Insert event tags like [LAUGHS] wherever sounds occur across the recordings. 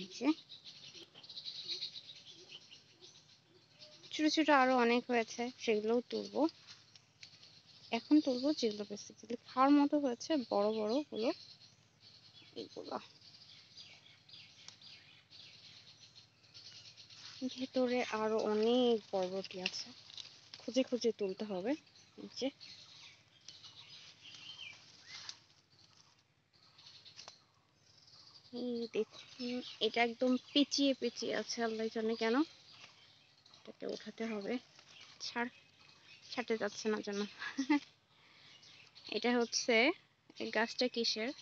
নিচে ছোট ছোট আরো অনেক হয়েছে সেগুলোও তুলব এখন তুলব যেগুলো বেসিক্যালি খাওয়ার মতো হয়েছে বড় বড় হলো এগুলো ভেতরে আরো অনেক বরবটি আছে খুঁজে খুঁজে তুলতে হবে নিচে দেখুন এটা একদম পেঁচিয়ে পেঁচিয়ে আছে আল্লাহ জানে কেন এটাকে উঠাতে হবে ছাড় ছাড়তে যাচ্ছে না যেন [LAUGHS] এটা হচ্ছে গাছটা কিসের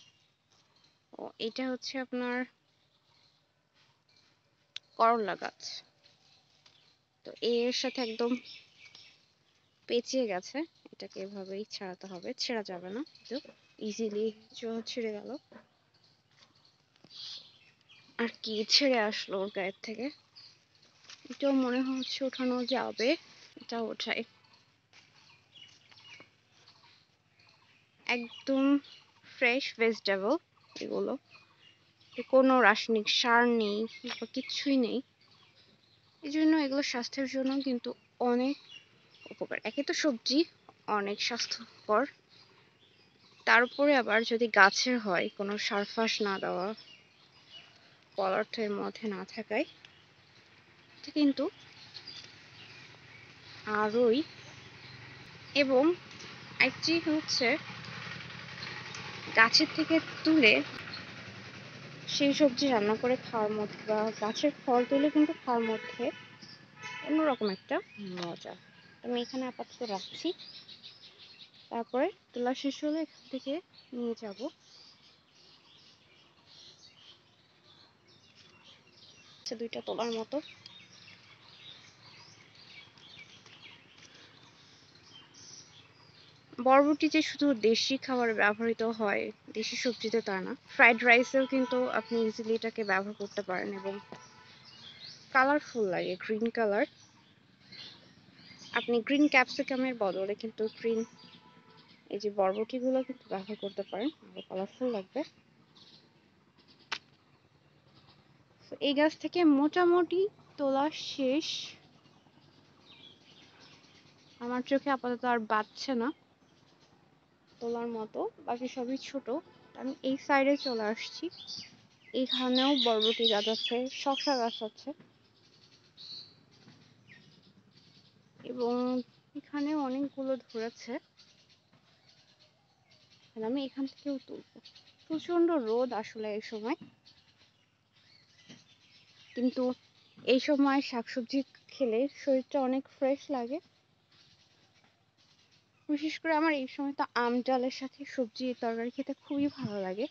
ও এটা হচ্ছে আপনার করলা গাছ তো এর সাথে একদম পেঁচিয়ে গেছে এটাকে এভাবেই ছাড়াতে হবে ছেঁড়া যাবে না তো ইজিলি ছিঁড়ে গেল আর কি ছেড়ে আসলো ওর গায়ের থেকে এটাও মনে হচ্ছে ওঠানো যাবে এটা ওঠাই একদম ফ্রেশ ভেজিটেবল এগুলো কোনো রাসায়নিক সার নেই বা কিছুই নেই এই জন্য এগুলো স্বাস্থ্যের জন্য কিন্তু অনেক উপকার একে তো সবজি অনেক স্বাস্থ্যকর তার উপরে আবার যদি গাছের হয় কোনো সার ফাস না দেওয়া পদার্থের মধ্যে না থাকায় কিন্তু আরই এবং একটি হচ্ছে গাছের থেকে তুলে সেই সবজি রান্না করে খাওয়ার মধ্যে বা গাছের ফল তুলে কিন্তু খাওয়ার মধ্যে অন্যরকম একটা মজা আমি এখানে আপাতত রাখছি তারপরে তোলা শেষ হলে এখান থেকে নিয়ে যাব আছে দুইটা তোলার মতো বরবটি যে শুধু দেশি খাবারে ব্যবহৃত হয় দেশি সবজিতে তা না ফ্রাইড রাইসেও কিন্তু আপনি ইজিলি এটাকে ব্যবহার করতে পারেন এবং কালারফুল লাগে গ্রিন কালার আপনি গ্রিন ক্যাপসিকামের বদলে কিন্তু গ্রিন এই যে বরবটিগুলো কিন্তু ব্যবহার করতে পারেন কালারফুল লাগবে এই গাছ থেকে মোটামুটি তোলা শেষ আমার চোখে আপাতত আর বাঁচছে না তোলার মতো বাকি সবই ছোট আমি এই সাইডে চলে আসছি এখানেও বরবটি গাছ আছে শসা গাছ আছে এবং এখানে অনেকগুলো ধরেছে আমি এখান থেকেও তুলবো প্রচন্ড রোদ আসলে এই সময় কিন্তু এই সময় শাকসবজি খেলে শরীরটা অনেক ফ্রেশ লাগে বিশেষ করে আমার এই সময় তো আম ডালের সাথে সবজি তরকারি খেতে খুবই ভালো লাগে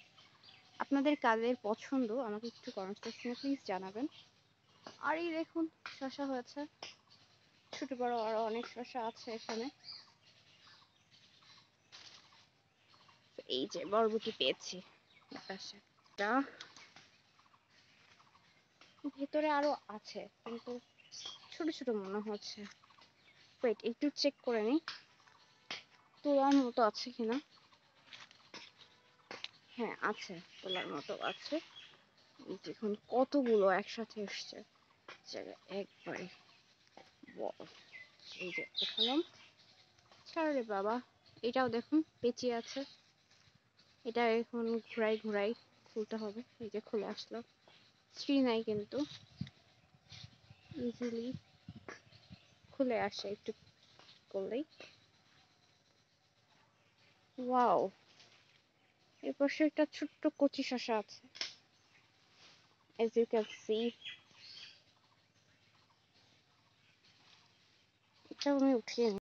আপনাদের কাদের পছন্দ আমাকে একটু কমেন্ট সেকশনে প্লিজ জানাবেন আর এই দেখুন শশা হয়েছে ছোট বড় আরও অনেক শশা আছে এখানে এই যে বরবটি পেয়েছি পাশে ভেতরে আরো আছে কিন্তু ছোট ছোট মনে হচ্ছে ওয়েট একটু চেক করে নিই তোলার মতো আছে কিনা হ্যাঁ আছে তোলার মতো আছে দেখুন কতগুলো একসাথে এসছে একবারে এই যে দেখালাম রে বাবা এটাও দেখুন পেঁচিয়ে আছে এটা এখন ঘুরাই ঘুরাই খুলতে হবে এই যে খুলে আসলো স্ত্রী নাই কিন্তু ইজিলি খুলে আসে একটু করলেই ওয়াও এর পাশে একটা ছোট্ট কচি শশা আছে as you can see এটা আমি উঠিয়ে